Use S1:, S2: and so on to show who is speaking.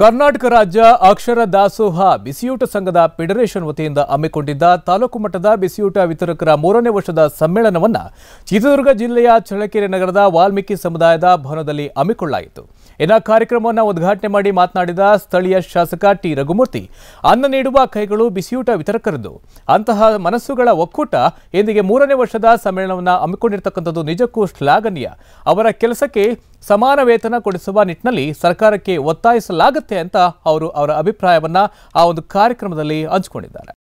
S1: ಕರ್ನಾಟಕ ರಾಜ್ಯ ಅಕ್ಷರ ದಾಸೋಹ ಬಿಸಿಯೂಟ ಸಂಘದ ಫೆಡರೇಷನ್ ವತಿಯಿಂದ ಹಮ್ಮಿಕೊಂಡಿದ್ದ ತಾಲೂಕು ಮಟ್ಟದ ಬಿಸಿಯೂಟ ವಿತರಕರ ಮೂರನೇ ವರ್ಷದ ಸಮ್ಮೇಳನವನ್ನು ಚಿತ್ರದುರ್ಗ ಜಿಲ್ಲೆಯ ಚಳ್ಳಕೆರೆ ನಗರದ ವಾಲ್ಮೀಕಿ ಸಮುದಾಯದ ಭವನದಲ್ಲಿ ಹಮ್ಮಿಕೊಳ್ಳಲಾಯಿತು ಇನ್ನು ಕಾರ್ಯಕ್ರಮವನ್ನು ಉದ್ಘಾಟನೆ ಮಾಡಿ ಮಾತನಾಡಿದ ಸ್ಥಳೀಯ ಶಾಸಕ ಟಿ ರಘುಮೂರ್ತಿ ಅನ್ನ ನೀಡುವ ಕೈಗಳು ಬಿಸಿಯೂಟ ವಿತರಕರದ್ದು ಅಂತಹ ಮನಸ್ಸುಗಳ ಒಕ್ಕೂಟ ಇಂದಿಗೆ ಮೂರನೇ ವರ್ಷದ ಸಮ್ಮೇಳನವನ್ನು ಹಮ್ಮಿಕೊಂಡಿರತಕ್ಕಂಥದ್ದು ನಿಜಕ್ಕೂ ಶ್ಲಾಘನೀಯ ಅವರ ಕೆಲಸಕ್ಕೆ ಸಮಾನ ವೇತನ ಕೊಡಿಸುವ ನಿಟ್ಟಿನಲ್ಲಿ ಸರ್ಕಾರಕ್ಕೆ ಒತ್ತಾಯಿಸಲಾಗುತ್ತೆ ಅಂತ ಅವರು ಅವರ ಅಭಿಪ್ರಾಯವನ್ನು ಆ ಒಂದು ಕಾರ್ಯಕ್ರಮದಲ್ಲಿ ಹಂಚಿಕೊಂಡಿದ್ದಾರೆ